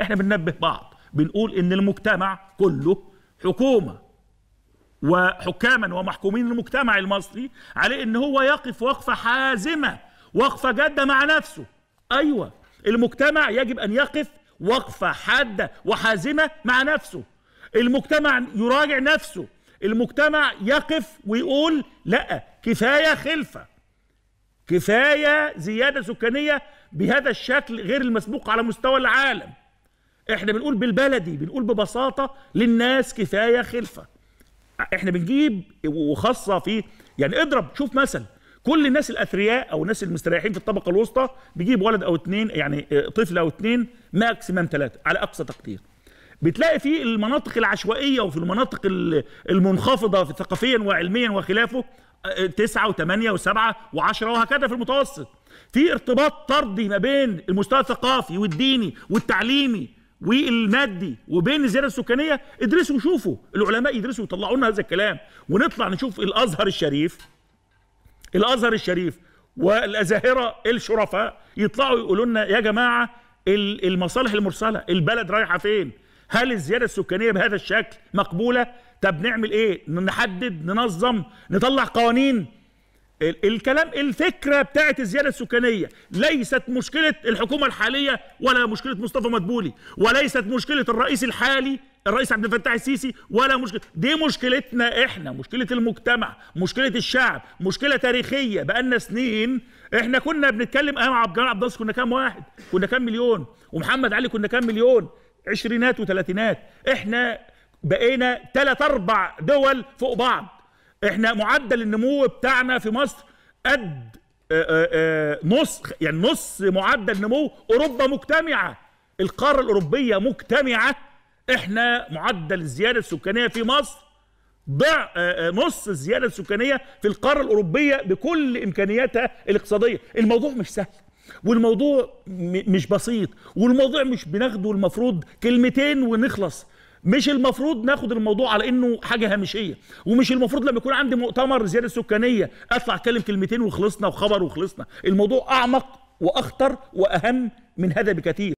احنا بننبه بعض بنقول ان المجتمع كله حكومه وحكاما ومحكومين المجتمع المصري عليه ان هو يقف وقفه حازمه وقفه جاده مع نفسه ايوه المجتمع يجب ان يقف وقفه حاده وحازمه مع نفسه المجتمع يراجع نفسه المجتمع يقف ويقول لا كفايه خلفه كفايه زياده سكانيه بهذا الشكل غير المسبوق على مستوى العالم احنا بنقول بالبلدي بنقول ببساطه للناس كفايه خلفه احنا بنجيب وخاصه في يعني اضرب شوف مثل كل الناس الاثرياء او الناس المستريحين في الطبقه الوسطى بيجيب ولد او اثنين يعني طفل او اثنين ماكسيمم ثلاثه على اقصى تقدير بتلاقي في المناطق العشوائيه وفي المناطق المنخفضه ثقافيا وعلميا وخلافه آه، تسعة وثمانية وسبعة وعشرة وهكذا في المتوسط في ارتباط طردي ما بين المستوى الثقافي والديني والتعليمي والمادي وبين الزياده السكانيه ادرسوا وشوفوا العلماء يدرسوا ويطلعوا لنا هذا الكلام ونطلع نشوف الازهر الشريف الازهر الشريف والازاهره الشرفاء يطلعوا يقولوا لنا يا جماعه المصالح المرسله البلد رايحه فين هل الزياده السكانيه بهذا الشكل مقبوله طب نعمل ايه نحدد ننظم نطلع قوانين الكلام الفكره بتاعت الزياده السكانيه ليست مشكله الحكومه الحاليه ولا مشكله مصطفى مدبولي وليست مشكله الرئيس الحالي الرئيس عبد الفتاح السيسي ولا مشكله دي مشكلتنا احنا مشكله المجتمع مشكله الشعب مشكله تاريخيه بقالنا سنين احنا كنا بنتكلم ايام عبد الجلال عبد الناصر كنا كام واحد كنا كام مليون ومحمد علي كنا كام مليون عشرينات وثلاثينات احنا بقينا ثلاث اربع دول فوق بعض احنا معدل النمو بتاعنا في مصر قد آه، آه، آه، نص يعني نص معدل نمو اوروبا مجتمعه القاره الاوروبيه مجتمعه احنا معدل الزياده السكانيه في مصر ضع نص الزياده السكانيه في القاره الاوروبيه بكل امكانياتها الاقتصاديه الموضوع مش سهل والموضوع مش بسيط والموضوع مش بناخده المفروض كلمتين ونخلص مش المفروض ناخد الموضوع على انه حاجه هامشيه ومش المفروض لما يكون عندي مؤتمر زياده سكانيه اطلع اتكلم كلمتين وخلصنا وخبر وخلصنا الموضوع اعمق واخطر واهم من هذا بكثير